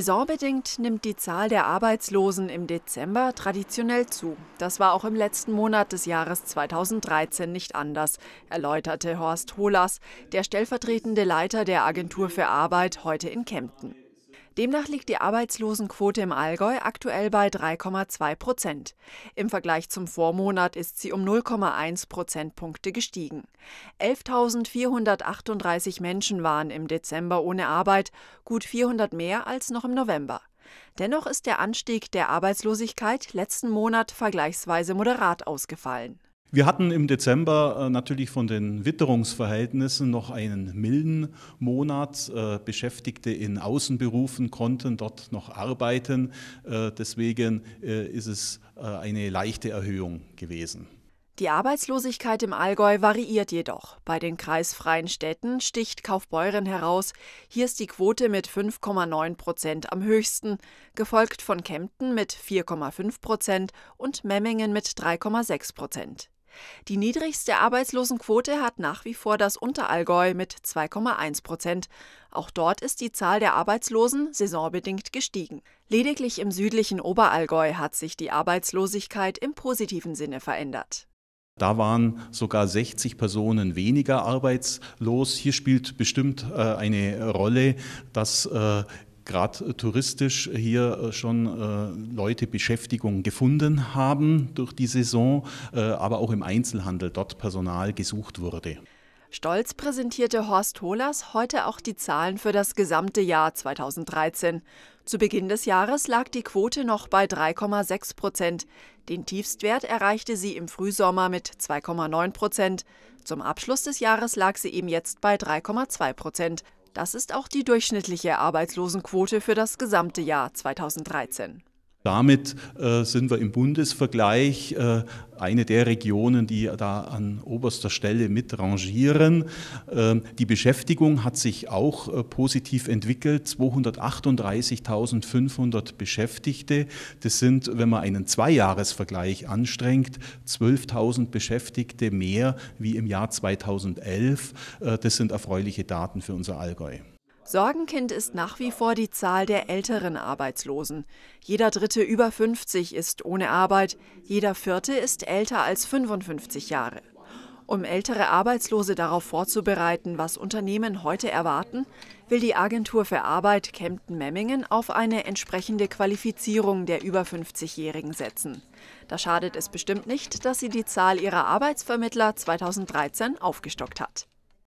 Saisonbedingt nimmt die Zahl der Arbeitslosen im Dezember traditionell zu. Das war auch im letzten Monat des Jahres 2013 nicht anders, erläuterte Horst Holas, der stellvertretende Leiter der Agentur für Arbeit heute in Kempten. Demnach liegt die Arbeitslosenquote im Allgäu aktuell bei 3,2 Prozent. Im Vergleich zum Vormonat ist sie um 0,1 Prozentpunkte gestiegen. 11.438 Menschen waren im Dezember ohne Arbeit, gut 400 mehr als noch im November. Dennoch ist der Anstieg der Arbeitslosigkeit letzten Monat vergleichsweise moderat ausgefallen wir hatten im Dezember äh, natürlich von den Witterungsverhältnissen noch einen milden Monat. Äh, Beschäftigte in Außenberufen konnten dort noch arbeiten. Äh, deswegen ist es eine leichte Erhöhung gewesen. Die Arbeitslosigkeit im Allgäu variiert jedoch. Bei den kreisfreien Städten sticht Kaufbeuren heraus. Hier ist die Quote mit 5,9 Prozent am höchsten, gefolgt von Kempten mit 4,5 Prozent und Memmingen mit 3,6 Prozent. Die niedrigste Arbeitslosenquote hat nach wie vor das Unterallgäu mit 2,1 Prozent. Auch dort ist die Zahl der Arbeitslosen saisonbedingt gestiegen. Lediglich im südlichen Oberallgäu hat sich die Arbeitslosigkeit im positiven Sinne verändert. Da waren sogar 60 Personen weniger arbeitslos. Hier spielt bestimmt äh, eine Rolle, dass äh, gerade äh, touristisch hier äh, schon äh, Leute Beschäftigung gefunden haben durch die Saison, aber auch im Einzelhandel dort Personal gesucht wurde. Stolz präsentierte Horst Hohlers heute auch die Zahlen für das gesamte Jahr 2013. Zu Beginn des Jahres lag die Quote noch bei 3,6 Prozent. Den Tiefstwert erreichte sie im Frühsommer mit 2,9 Prozent. Zum Abschluss des Jahres lag sie eben jetzt bei 3,2 Prozent. Das ist auch die durchschnittliche Arbeitslosenquote für das gesamte Jahr 2013. Damit äh, sind wir im Bundesvergleich äh, eine der Regionen, die da an oberster Stelle mit rangieren. Ähm, die Beschäftigung hat sich auch äh, positiv entwickelt. 238.500 Beschäftigte. Das sind, wenn man einen Zweijahresvergleich anstrengt, 12.000 Beschäftigte mehr wie im Jahr 2011. Das sind erfreuliche Daten für unser Allgäu. Sorgenkind ist nach wie vor die Zahl der älteren Arbeitslosen. Jeder dritte über 50 ist ohne Arbeit, jeder vierte ist älter als 55 Jahre. Um ältere Arbeitslose darauf vorzubereiten, was Unternehmen heute erwarten, will die Agentur für Arbeit Kempten-Memmingen auf eine entsprechende Qualifizierung der über 50-Jährigen setzen. Da schadet es bestimmt nicht, dass sie die Zahl ihrer Arbeitsvermittler 2013 aufgestockt hat.